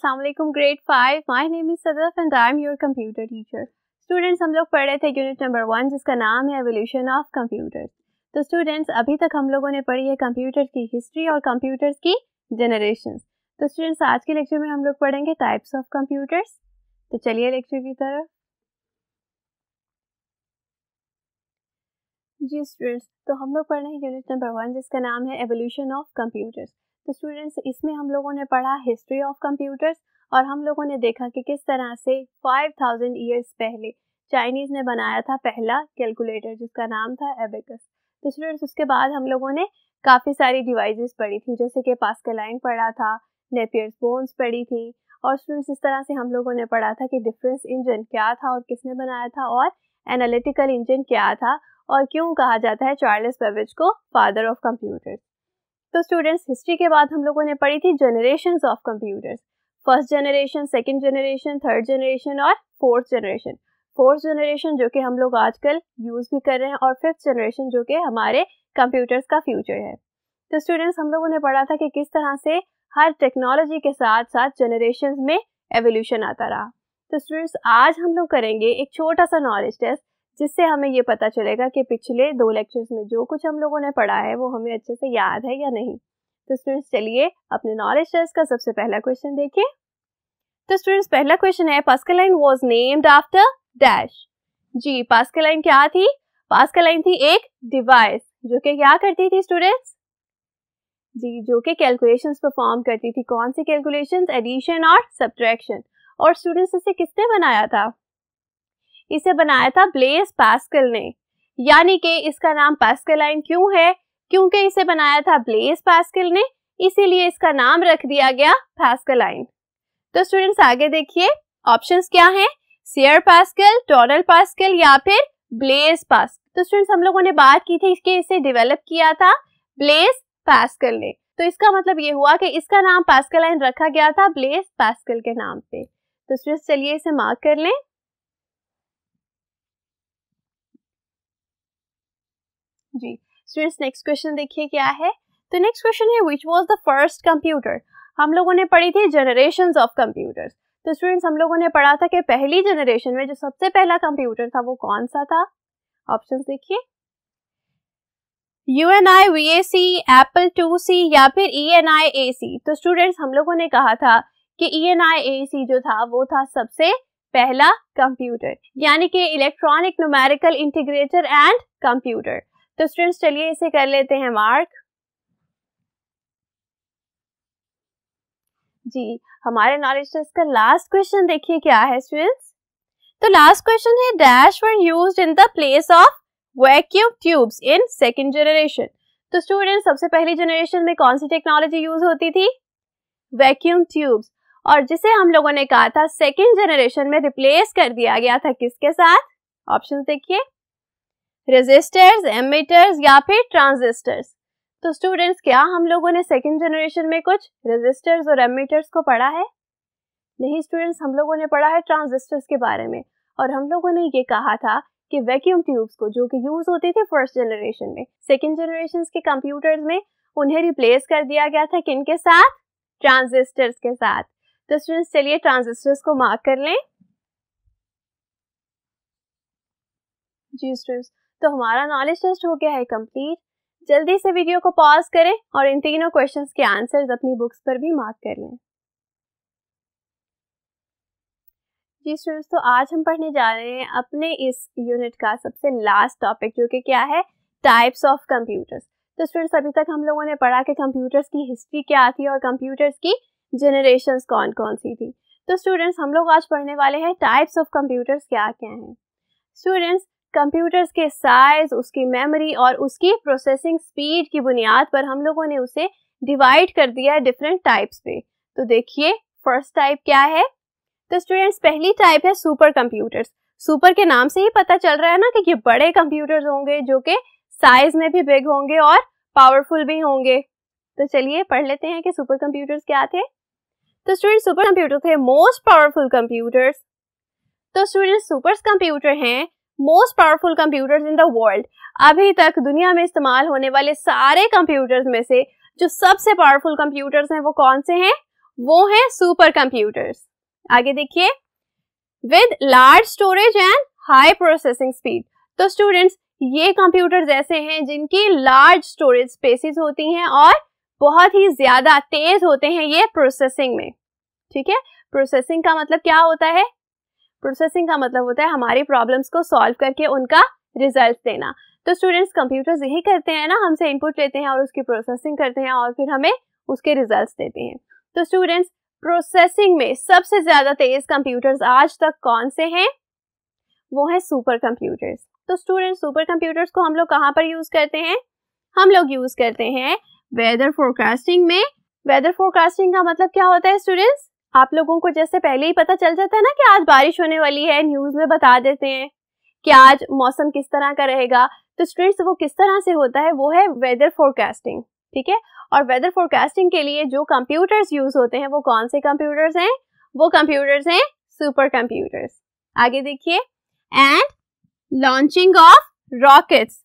अस्सलाम वालेकुम grade five my name is Sadaf and I am your computer teacher students हम लोग पढ़ रहे थे यूनिट नंबर वन जिसका नाम है एवोल्यूशन ऑफ कंप्यूटर्स तो स्टूडेंट्स अभी तक हम लोगों ने पढ़ी है कंप्यूटर की हिस्ट्री और कंप्यूटर्स की जनरेशन तो स्टूडेंट्स आज के लेक्चर में हम लोग पढ़ेंगे टाइप्स ऑफ कंप्यूटर्स तो चलिए लेक्चर की तरफ जी स्टूडेंट्स तो हम लोग पढ़ रहे हैं यूनिट नंबर वन जिसका नाम है एवोल्यूशन ऑफ कंप्यूटर्स तो स्टूडेंट्स इसमें हम लोगों ने पढ़ा हिस्ट्री ऑफ कंप्यूटर्स और हम लोगों ने देखा कि किस तरह से 5000 ईयर्स पहले चाइनीज ने बनाया था पहला कैलकुलेटर जिसका नाम था एबेकस तो स्टूडेंट्स उसके बाद हम लोगों ने काफ़ी सारी डिवाइसेस पढ़ी थी जैसे कि पास्कलाइन पढ़ा था नेपियर्स बोन्स पढ़ी थी और स्टूडेंट्स इस तरह से हम लोगों ने पढ़ा था कि डिफरेंस इंजन क्या था और किसने बनाया था और एनालिटिकल इंजन क्या था और क्यों कहा जाता है चार्ल्स बेबेज को फादर ऑफ कंप्यूटर्स तो स्टूडेंट्स हिस्ट्री के बाद हम लोगों ने पढ़ी थी generation of computers first generation second generation third generation और फोर्थ जनरेशन फोर्थ जनरेशन जो कि हम लोग आजकल यूज़ भी कर रहे हैं और फिफ्थ जनरेशन जो कि हमारे कंप्यूटर्स का फ्यूचर है तो स्टूडेंट्स हम लोगों ने पढ़ा था कि किस तरह से हर टेक्नोलॉजी के साथ साथ जनरेशन में एवोल्यूशन आता रहा तो स्टूडेंट्स आज हम लोग करेंगे एक छोटा सा नॉलेज टेस्ट जिससे हमें ये पता चलेगा कि पिछले दो लेक्चर्स में जो कुछ हम लोगों ने पढ़ा है वो हमें अच्छे से याद है या नहीं तो स्टूडेंट्स चलिए अपने नॉलेज टेस्ट का सबसे पहला क्वेश्चन देखिए तो स्टूडेंट्स पहला क्वेश्चन है Pascaline was named after dash जी पास्कलाइन क्या थी पास्कलाइन थी एक डिवाइस जो कि क्या करती थी स्टूडेंट्स जी जो कि कैलकुलेशंस परफॉर्म करती थी कौन सी कैलकुलेशंस एडिशन और सब्ट्रैक्शन और स्टूडेंट्स इसे किसने बनाया था इसे बनाया था ब्लेस पास्कल ने यानी कि इसका नाम पास्कलाइन क्यों है क्योंकि इसे बनाया था ब्लेस पास्कल ने इसीलिए इसका नाम रख दिया गया पास्कलाइन तो स्टूडेंट्स आगे देखिए ऑप्शंस क्या हैं सियर पास्कल टोनल पास्कल या फिर ब्लेस पास्कल तो स्टूडेंट्स हम लोगों ने बात की थी कि इसे डेवलप किया था ब्लेस पास्कल ने तो इसका मतलब ये हुआ कि इसका नाम पास्कलाइन रखा गया था ब्लेस पास्कल के नाम पे तो स्टूडेंट्स चलिए इसे मार्क कर लें जी स्टूडेंट्स नेक्स्ट क्वेश्चन देखिए क्या है तो नेक्स्ट क्वेश्चन है which was the first computer हम लोगों ने पढ़ी थी जनरेशन ऑफ कंप्यूटर्स तो स्टूडेंट्स हम लोगों ने पढ़ा था कि पहली जनरेशन में जो सबसे पहला कंप्यूटर था वो कौन सा था ऑप्शन देखिए U N I V A C apple two C या फिर ई एन आई ए सी तो स्टूडेंट्स हम लोगों ने कहा था कि ई एन आई ए सी जो था वो था सबसे पहला कंप्यूटर यानी कि electronic numerical integrator and computer तो स्टूडेंट्स चलिए इसे कर लेते हैं मार्क जी हमारे नॉलेज टेस्ट का लास्ट क्वेश्चन देखिए क्या है स्टूडेंट्स तो लास्ट क्वेश्चन है dash were use in the place of vacuum tubes in second generation तो स्टूडेंट्स सबसे पहली जनरेशन में कौन सी टेक्नोलॉजी यूज होती थी वैक्यूम ट्यूब्स और जिसे हम लोगों ने कहा था सेकेंड जनरेशन में रिप्लेस कर दिया गया था किसके साथ ऑप्शन देखिए रेजिस्टर्स एमिटर्स या फिर ट्रांजिस्टर्स तो स्टूडेंट्स क्या हम लोगों ने सेकेंड जनरेशन में कुछ रेजिस्टर्स और एमिटर्स को पढ़ा है नहीं स्टूडेंट्स हम लोगों ने पढ़ा है ट्रांजिस्टर्स के बारे में और हम लोगों ने ये कहा था कि वैक्यूम ट्यूब्स को जो कि यूज होते थे फर्स्ट जनरेशन में सेकेंड जनरेशन के कंप्यूटर्स में उन्हें रिप्लेस कर दिया गया था किन के साथ ट्रांजिस्टर्स के साथ तो स्टूडेंट्स चलिए ट्रांजिस्टर्स को मार्क कर लें जी स्टूडेंट्स तो हमारा नॉलेज टेस्ट हो गया है कम्प्लीट जल्दी से वीडियो को पॉज करें और इन तीनों क्वेश्चंस के आंसर्स अपनी बुक्स पर भी मार्क कर लें जी स्टूडेंट्स तो आज हम पढ़ने जा रहे हैं अपने इस यूनिट का सबसे लास्ट टॉपिक जो कि क्या है टाइप्स ऑफ कंप्यूटर्स तो स्टूडेंट्स अभी तक हम लोगों ने पढ़ा कि कंप्यूटर्स की हिस्ट्री क्या थी और कंप्यूटर्स की जनरेशन कौन कौन सी थी तो स्टूडेंट्स हम लोग आज पढ़ने वाले हैं टाइप्स ऑफ कंप्यूटर्स क्या क्या हैं स्टूडेंट्स कंप्यूटर्स के साइज उसकी मेमोरी और उसकी प्रोसेसिंग स्पीड की बुनियाद पर हम लोगों ने उसे डिवाइड कर दिया है डिफरेंट टाइप्स पे तो देखिए फर्स्ट टाइप क्या है तो स्टूडेंट्स पहली टाइप है सुपर कंप्यूटर्स सुपर के नाम से ही पता चल रहा है ना कि ये बड़े कंप्यूटर्स होंगे जो कि साइज में भी बिग होंगे और पावरफुल भी होंगे तो चलिए पढ़ लेते हैं कि सुपर कंप्यूटर्स क्या थे तो स्टूडेंट सुपर कंप्यूटर थे मोस्ट पावरफुल कंप्यूटर्स तो स्टूडेंट सुपर कंप्यूटर हैं most powerful computers in the world अभी तक दुनिया में इस्तेमाल होने वाले सारे कंप्यूटर्स में से जो सबसे पावरफुल कंप्यूटर्स हैं वो कौन से हैं वो हैं सुपर कंप्यूटर्स आगे देखिए with large storage and high processing speed तो स्टूडेंट्स ये कंप्यूटर्स ऐसे हैं जिनकी लार्ज स्टोरेज स्पेसिस होती हैं और बहुत ही ज्यादा तेज होते हैं ये प्रोसेसिंग में ठीक है प्रोसेसिंग का मतलब क्या होता है प्रोसेसिंग का मतलब होता है हमारी प्रॉब्लम्स को सॉल्व करके उनका रिजल्ट देना तो स्टूडेंट्स कंप्यूटर्स यही करते हैं ना हमसे इनपुट लेते हैं और उसकी प्रोसेसिंग करते हैं और फिर हमें उसके रिजल्ट देते हैं तो स्टूडेंट्स प्रोसेसिंग में सबसे ज्यादा तेज कंप्यूटर्स आज तक कौन से हैं वो है सुपर कंप्यूटर्स तो स्टूडेंट्स सुपर कंप्यूटर्स को हम लोग कहाँ पर यूज करते हैं हम लोग यूज करते हैं वेदर फोरकास्टिंग में वेदर फोरकास्टिंग का मतलब क्या होता है स्टूडेंट्स आप लोगों को जैसे पहले ही पता चल जाता है ना कि आज बारिश होने वाली है न्यूज में बता देते हैं कि आज मौसम किस तरह का रहेगा तो स्टूडेंट्स वो किस तरह से होता है वो है वेदर फोरकास्टिंग ठीक है और वेदर फोरकास्टिंग के लिए जो कंप्यूटर्स यूज होते हैं वो कौन से कंप्यूटर्स हैं वो कंप्यूटर्स हैं सुपर कंप्यूटर्स आगे देखिए एंड लॉन्चिंग ऑफ रॉकेट्स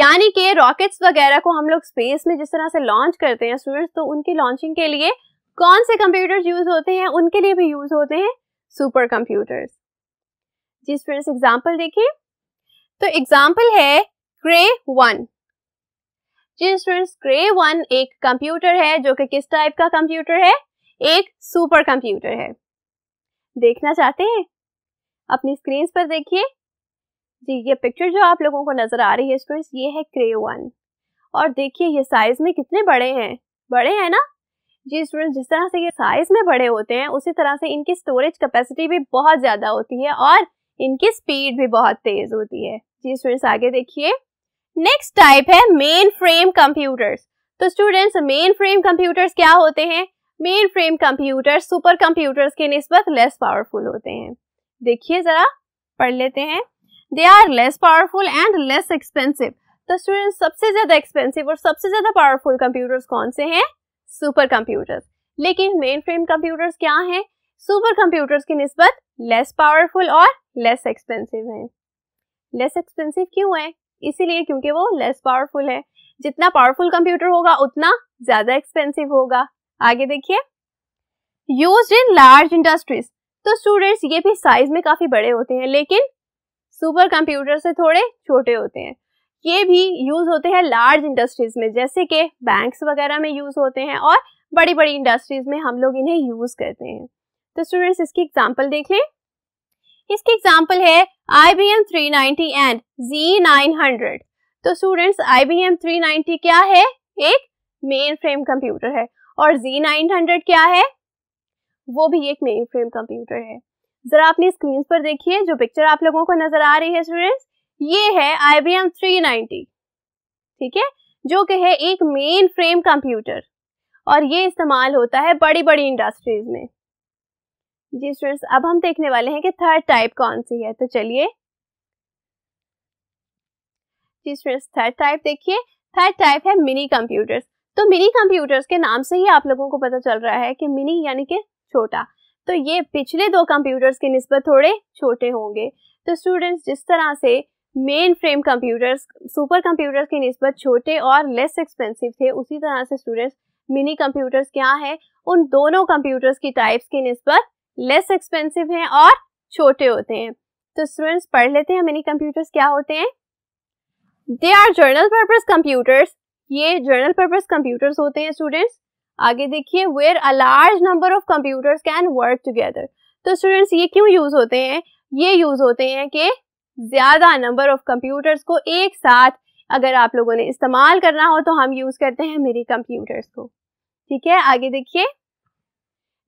यानी कि रॉकेट्स वगैरह को हम लोग स्पेस में जिस तरह से लॉन्च करते हैं स्टूडेंट्स तो उनकी लॉन्चिंग के लिए कौन से कंप्यूटर्स यूज होते हैं उनके लिए भी यूज होते हैं सुपर कंप्यूटर्स जी स्टूडेंट्स एग्जाम्पल देखें तो एग्जाम्पल है ग्रे वन जी स्टूडेंट्स ग्रे वन एक कंप्यूटर है जो कि किस टाइप का कंप्यूटर है एक सुपर कंप्यूटर है देखना चाहते हैं अपनी स्क्रीन पर देखिए जी ये पिक्चर जो आप लोगों को नजर आ रही है स्टूडेंट्स ये है क्रे वन और देखिए ये साइज में कितने बड़े हैं बड़े हैं ना जी स्टूडेंट जिस तरह से ये साइज में बड़े होते हैं उसी तरह से इनकी स्टोरेज कैपेसिटी भी बहुत ज़्यादा होती है और इनकी स्पीड भी बहुत तेज़ होती है जी स्टूडेंट्स आगे देखिए नेक्स्ट टाइप है मेन फ्रेम कंप्यूटर्स तो स्टूडेंट्स मेन फ्रेम कंप्यूटर्स क्या होते हैं mainframe computer supercomputers के नस्बत लेस पावरफुल होते हैं देखिए ज़रा पढ़ लेते हैं they are less powerful and less expensive तो स्टूडेंट्स सबसे ज़्यादा एक्सपेंसिव और सबसे ज़्यादा पावरफुल कंप्यूटर्स कौन से हैं सुपर कंप्यूटर्स लेकिन मेन फ्रेम कंप्यूटर्स क्या हैं सुपर कंप्यूटर्स की नस्बत लेस पावरफुल और लेस एक्सपेंसिव हैं लेस एक्सपेंसिव क्यों है इसीलिए क्योंकि वो लेस पावरफुल है जितना पावरफुल कंप्यूटर होगा उतना ज्यादा एक्सपेंसिव होगा आगे देखिए यूज इन लार्ज इंडस्ट्रीज तो स्टूडेंट्स ये भी साइज में काफी बड़े होते हैं लेकिन सुपर कंप्यूटर से थोड़े छोटे होते हैं ये भी यूज़ होते हैं लार्ज इंडस्ट्रीज़ में जैसे कि बैंक्स वगैरह में यूज़ होते हैं और बड़ी बड़ी इंडस्ट्रीज़ में हम लोग इन्हें यूज़ करते हैं तो स्टूडेंट्स इसकी एग्जाम्पल देख लें इसकी एग्जाम्पल है I B M three ninety and G nine hundred तो students I B M three ninety क्या है एक मेन फ्रेम कंप्यूटर है और जी नाइन हंड्रेड क्या है वो भी एक मेन फ्रेम कंप्यूटर है जरा अपनी स्क्रीन पर देखिए जो पिक्चर आप लोगों को नजर आ रही है स्टूडेंट्स ये है थ्री 390 ठीक है जो कि है एक मेन फ्रेम कंप्यूटर और ये इस्तेमाल होता है बड़ी बड़ी इंडस्ट्रीज में जी स्टूडेंट्स अब हम देखने वाले हैं कि थर्ड टाइप कौन सी है तो चलिए जी स्टूडेंट्स थर्ड टाइप देखिए थर्ड टाइप है मिनी कंप्यूटर्स तो मिनी कंप्यूटर्स के नाम से ही आप लोगों को पता चल रहा है कि मिनी यानी कि छोटा तो ये पिछले दो कंप्यूटर्स के नस्बत थोड़े छोटे होंगे तो स्टूडेंट्स जिस तरह से main frame computers super computers की नस्बत छोटे और लेस एक्सपेंसिव थे उसी तरह से स्टूडेंट्स मिनी कंप्यूटर्स क्या है उन दोनों कंप्यूटर्स की टाइप्स की नस्बत लेस एक्सपेंसिव हैं और छोटे होते हैं तो स्टूडेंट्स पढ़ लेते हैं मिनी कंप्यूटर्स क्या होते हैं they are general purpose computers ये जर्नल पर्पज कंप्यूटर्स होते हैं स्टूडेंट्स आगे देखिए where a large number of computers can work together तो स्टूडेंट्स ये क्यों यूज होते हैं ये यूज होते हैं कि ज्यादा नंबर ऑफ कंप्यूटर्स को एक साथ अगर आप लोगों ने इस्तेमाल करना हो तो हम यूज करते हैं मेरी कंप्यूटर्स को ठीक है आगे देखिए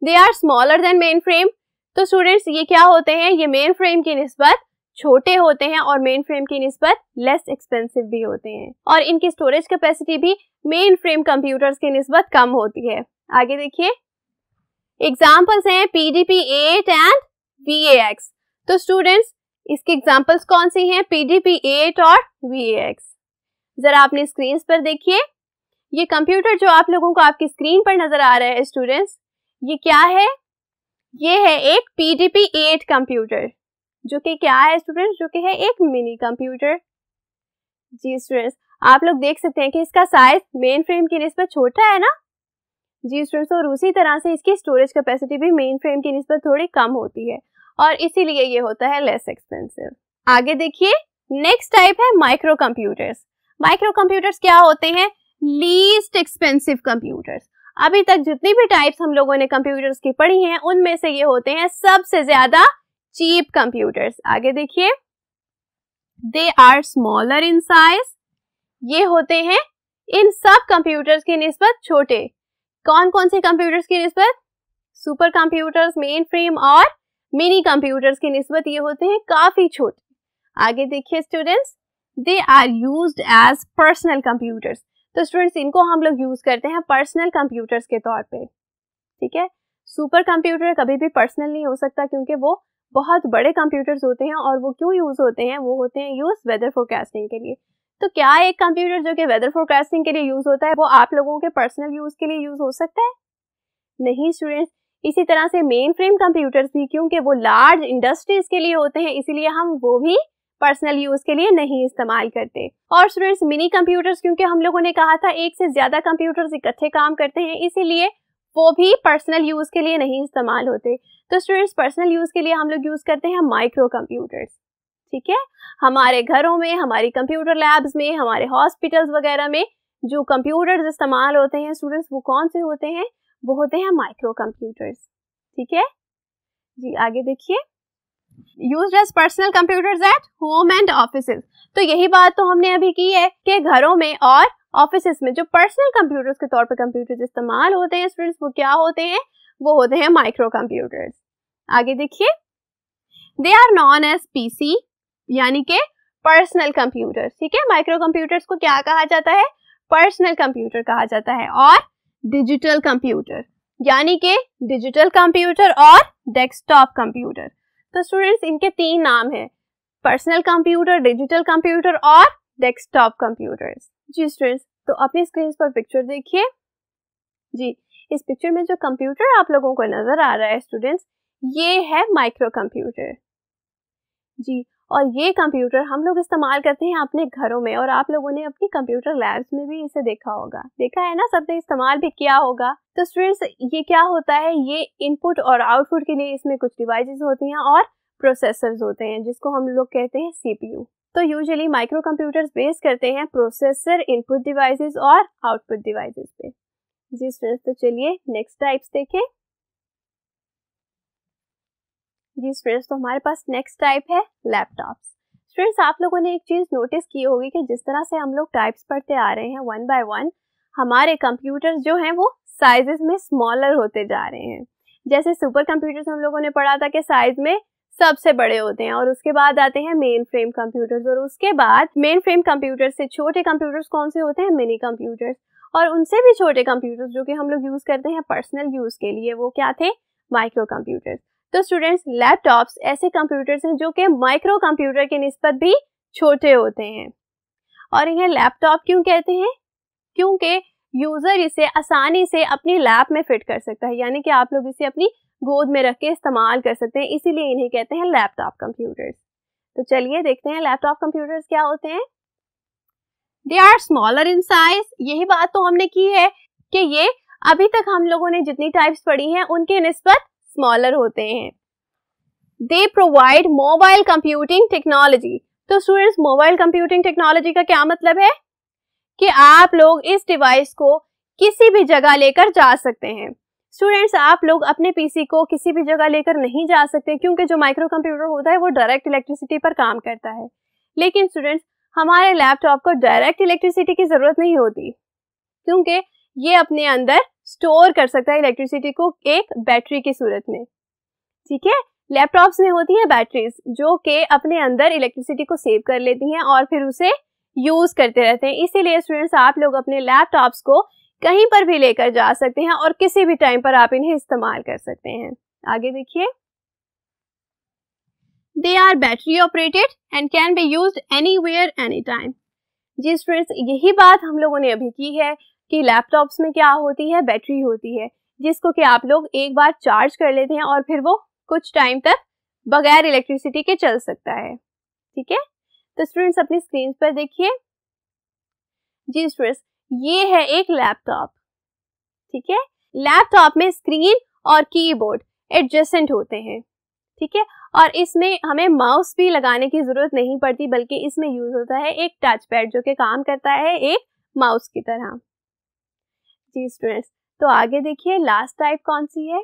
they are smaller than main frame तो स्टूडेंट्स ये क्या होते हैं ये मेन फ्रेम की नस्बत छोटे होते हैं और मेन फ्रेम की नस्बत लेस एक्सपेंसिव भी होते हैं और इनकी स्टोरेज कैपेसिटी भी मेन फ्रेम कंप्यूटर्स की नस्बत कम होती है आगे देखिए एग्जाम्पल्स हैं पीडीपी एट एंड वी तो स्टूडेंट्स इसके एग्जाम्पल्स कौन सी हैं पीडीपी एट और वी एक्स जरा आपने स्क्रीन पर देखिए ये कंप्यूटर जो आप लोगों को आपकी स्क्रीन पर नजर आ रहा है स्टूडेंट्स ये क्या है ये है एक पीडीपी एट कंप्यूटर जो कि क्या है स्टूडेंट्स जो कि है एक मिनी कंप्यूटर जी स्टूडेंट्स आप लोग देख सकते हैं कि इसका साइज मेन फ्रेम की निस्बत छोटा है ना जी स्टूडेंट्स और उसी तरह से इसकी स्टोरेज कैपेसिटी भी मेन फ्रेम की निस्बत थोड़ी कम होती है और इसीलिए ये होता है लेस एक्सपेंसिव आगे देखिए नेक्स्ट टाइप है माइक्रो कंप्यूटर्स माइक्रो कंप्यूटर्स क्या होते हैं लीस्ट एक्सपेंसिव कंप्यूटर्स अभी तक जितनी भी टाइप्स हम लोगों ने कंप्यूटर्स की पढ़ी हैं उनमें से ये होते हैं सबसे ज्यादा चीप कंप्यूटर्स आगे देखिए they are smaller in size ये होते हैं इन सब कंप्यूटर्स की निस्बत छोटे कौन कौन से कंप्यूटर्स की निस्बत सुपर कंप्यूटर्स मेन फ्रेम और मिनी कंप्यूटर्स की नस्बत ये होते हैं काफ़ी छोटे आगे देखिए students they are use as personal computers तो स्टूडेंट्स इनको हम लोग यूज़ करते हैं पर्सनल कंप्यूटर्स के तौर पे ठीक है सुपर कंप्यूटर कभी भी पर्सनल नहीं हो सकता क्योंकि वो बहुत बड़े कंप्यूटर्स होते हैं और वो क्यों यूज़ होते हैं वो होते हैं यूज़ वेदर फोरकास्टिंग के लिए तो क्या एक कंप्यूटर जो कि वेदर फोरकास्टिंग के लिए यूज़ होता है वो आप लोगों के पर्सनल यूज़ के लिए यूज़ हो सकता है नहीं स्टूडेंट्स इसी तरह से मेन फ्रेम कंप्यूटर्स भी क्योंकि वो लार्ज इंडस्ट्रीज के लिए होते हैं इसीलिए हम वो भी पर्सनल यूज के लिए नहीं इस्तेमाल करते और स्टूडेंट्स मिनी कंप्यूटर्स क्योंकि हम लोगों ने कहा था एक से ज्यादा कंप्यूटर्स इकट्ठे काम करते हैं इसीलिए वो भी पर्सनल यूज के लिए नहीं इस्तेमाल होते तो स्टूडेंट्स पर्सनल यूज के लिए हम लोग यूज करते हैं माइक्रो कंप्यूटर्स ठीक है हमारे घरों में हमारी कंप्यूटर लैब्स में हमारे हॉस्पिटल्स वगैरह में जो कंप्यूटर्स इस्तेमाल होते हैं स्टूडेंट्स वो कौन से होते हैं वो होते हैं माइक्रो कंप्यूटर्स ठीक है जी आगे देखिए use as personal computers at home and office तो यही बात तो हमने अभी की है कि घरों में और ऑफिस में जो पर्सनल कंप्यूटर्स के तौर पर कंप्यूटर्स इस्तेमाल होते हैं स्टूडेंट्स वो क्या होते हैं वो होते हैं माइक्रो कंप्यूटर्स आगे देखिए they are known as C यानी के पर्सनल कंप्यूटर्स ठीक है माइक्रो कंप्यूटर्स को क्या कहा जाता है पर्सनल कंप्यूटर कहा जाता है और डिजिटल कंप्यूटर यानी के डिजिटल कंप्यूटर और डेस्कटॉप कंप्यूटर तो स्टूडेंट्स इनके तीन नाम है पर्सनल कंप्यूटर डिजिटल कंप्यूटर और डेस्कटॉप कंप्यूटर जी स्टूडेंट्स तो अपनी स्क्रीन पर पिक्चर देखिए जी इस पिक्चर में जो कंप्यूटर आप लोगों को नजर आ रहा है स्टूडेंट्स ये है माइक्रो कंप्यूटर जी और ये कंप्यूटर हम लोग इस्तेमाल करते हैं अपने घरों में और आप लोगों ने अपनी कंप्यूटर लैब्स में भी इसे देखा होगा देखा है ना सबने इस्तेमाल भी किया होगा तो स्टूडेंट्स ये क्या होता है ये इनपुट और आउटपुट के लिए इसमें कुछ डिवाइसेस होती हैं और प्रोसेसर्स होते हैं जिसको हम लोग कहते हैं सी तो यूजली माइक्रो कंप्यूटर्स बेस करते हैं प्रोसेसर इनपुट डिवाइस और आउटपुट डिवाइसेस पे जी स्टूडेंट्स तो चलिए नेक्स्ट टाइप्स देखें जी स्टूडेंट्स तो हमारे पास नेक्स्ट टाइप है लैपटॉप्स स्टूडेंट्स आप लोगों ने एक चीज़ नोटिस की होगी कि जिस तरह से हम लोग टाइप्स पढ़ते आ रहे हैं वन बाय वन हमारे कंप्यूटर्स जो हैं वो साइजेस में स्मॉलर होते जा रहे हैं जैसे सुपर कंप्यूटर्स हम लोगों ने पढ़ा था कि साइज में सबसे बड़े होते हैं और उसके बाद आते हैं मेन फ्रेम कंप्यूटर्स और उसके बाद मेन फ्रेम कंप्यूटर्स से छोटे कंप्यूटर्स कौन से होते हैं मिनी कंप्यूटर्स और उनसे भी छोटे कंप्यूटर्स जो कि हम लोग यूज़ करते हैं पर्सनल यूज़ के लिए वो क्या थे माइक्रो कंप्यूटर्स तो स्टूडेंट्स लैपटॉप्स ऐसे कंप्यूटर्स हैं जो कि माइक्रो कंप्यूटर के नस्बत भी छोटे होते हैं और इन्हें लैपटॉप क्यों कहते हैं क्योंकि यूज़र इसे आसानी से अपनी लैब में फिट कर सकता है यानी कि आप लोग इसे अपनी गोद में रख के इस्तेमाल कर सकते हैं इसीलिए इन्हें कहते हैं लैपटॉप कंप्यूटर्स तो चलिए देखते हैं लैपटॉप कंप्यूटर्स क्या होते हैं they are smaller in size यही बात तो हमने की है कि ये अभी तक हम लोगों ने जितनी टाइप्स पढ़ी हैं उनके नस्बत स्मॉलर होते हैं they provide mobile computing technology तो स्टूडेंट्स मोबाइल कंप्यूटिंग टेक्नोलॉजी का क्या मतलब है कि आप लोग इस डिवाइस को किसी भी जगह लेकर जा सकते हैं स्टूडेंट्स आप लोग अपने पीसी को किसी भी जगह लेकर नहीं जा सकते क्योंकि जो माइक्रो कंप्यूटर होता है वो डायरेक्ट इलेक्ट्रिसिटी पर काम करता है लेकिन स्टूडेंट्स हमारे लैपटॉप को डायरेक्ट इलेक्ट्रिसिटी की ज़रूरत नहीं होती क्योंकि ये अपने अंदर स्टोर कर सकता है इलेक्ट्रिसिटी को एक बैटरी की सूरत में ठीक है लैपटॉप्स में होती हैं बैटरीज जो कि अपने अंदर इलेक्ट्रिसिटी को सेव कर लेती हैं और फिर उसे यूज़ करते रहते हैं इसीलिए स्टूडेंट्स आप लोग अपने लैपटॉप्स को कहीं पर भी लेकर जा सकते हैं और किसी भी टाइम पर आप इन्हें इस्तेमाल कर सकते हैं आगे देखिए they are battery operated and can be use anywhere any time जी स्टूडेंट्स यही बात हम लोगों ने अभी की है कि लैपटॉप्स में क्या होती है बैटरी होती है जिसको कि आप लोग एक बार चार्ज कर लेते हैं और फिर वो कुछ टाइम तक बगैर इलेक्ट्रिसिटी के चल सकता है ठीक है तो स्टूडेंट्स अपनी स्क्रीन पर देखिए जी स्टूडेंट्स ये है एक लैपटॉप ठीक है लैपटॉप में स्क्रीन और कीबोर्ड एडजस्टेंट होते हैं ठीक है और इसमें हमें माउस भी लगाने की ज़रूरत नहीं पड़ती बल्कि इसमें यूज़ होता है एक टच पैड जो कि काम करता है एक माउस की तरह जी स्टूडेंट्स तो आगे देखिए लास्ट टाइप कौन सी है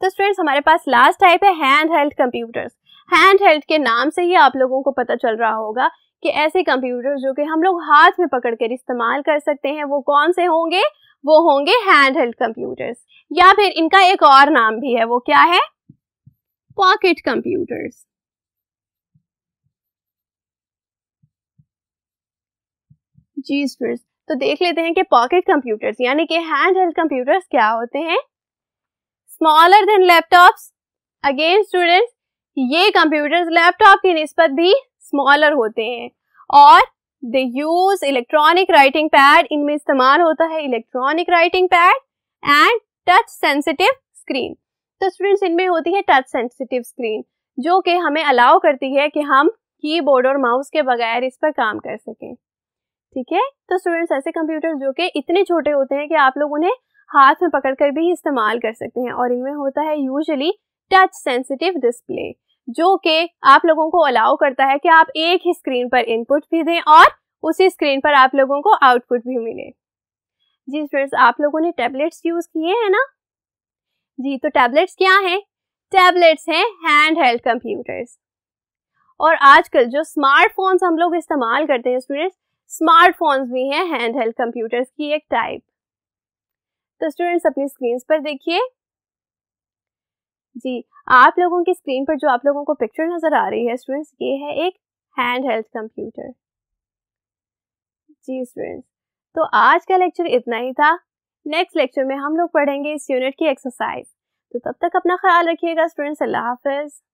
तो स्टूडेंट्स हमारे पास लास्ट टाइप है hand held computers hand held के नाम से ही आप लोगों को पता चल रहा होगा कि ऐसे कंप्यूटर्स जो कि हम लोग हाथ में पकड़ कर इस्तेमाल कर सकते हैं वो कौन से होंगे वो होंगे हैंड हेल्ड कंप्यूटर्स या फिर इनका एक और नाम भी है वो क्या है पॉकेट कंप्यूटर्स जी स्टूडेंट्स तो देख लेते हैं कि पॉकेट कंप्यूटर्स यानी कि हैंड हेल्ड कंप्यूटर्स क्या होते हैं smaller than laptops again students ये कंप्यूटर्स लैपटॉप की नस्बत भी स्मॉलर होते हैं और they use electronic writing pad इनमें इस्तेमाल होता है electronic writing pad and touch sensitive screen तो स्टूडेंट्स इनमें होती है टच सेंसिटिव स्क्रीन जो कि हमें अलाउ करती है कि हम कीबोर्ड और माउस के बगैर इस पर काम कर सकें ठीक है तो स्टूडेंट्स ऐसे कंप्यूटर जो कि इतने छोटे होते हैं कि आप लोग उन्हें हाथ में पकड़ कर भी इस्तेमाल कर सकते हैं और इनमें होता है यूजली टच सेंसिटिव डिस्प्ले जो कि आप लोगों को अलाउ करता है कि आप एक ही स्क्रीन पर इनपुट भी दें और उसी स्क्रीन पर आप लोगों को आउटपुट भी मिले जी स्टूडेंट्स आप लोगों ने टैबलेट्स यूज किए हैं ना जी तो टैबलेट्स क्या हैं टैबलेट्स हैं हैंड हेल्ड कंप्यूटर्स और आजकल जो स्मार्टफोन्स हम लोग इस्तेमाल करते हैं स्टूडेंट्स स्मार्टफोन्स भी हैं हैंड हेल्ड कंप्यूटर्स की एक टाइप तो स्टूडेंट्स अपनी स्क्रीन पर देखिए जी आप लोगों की स्क्रीन पर जो आप लोगों को पिक्चर नज़र आ रही है स्टूडेंट्स ये है एक हैंड हेल्थ कंप्यूटर जी स्टूडेंट्स तो आज का लेक्चर इतना ही था नेक्स्ट लेक्चर में हम लोग पढ़ेंगे इस यूनिट की एक्सरसाइज तो तब तक अपना ख्याल रखिएगा स्टूडेंट्स अल्लाह हाफिज़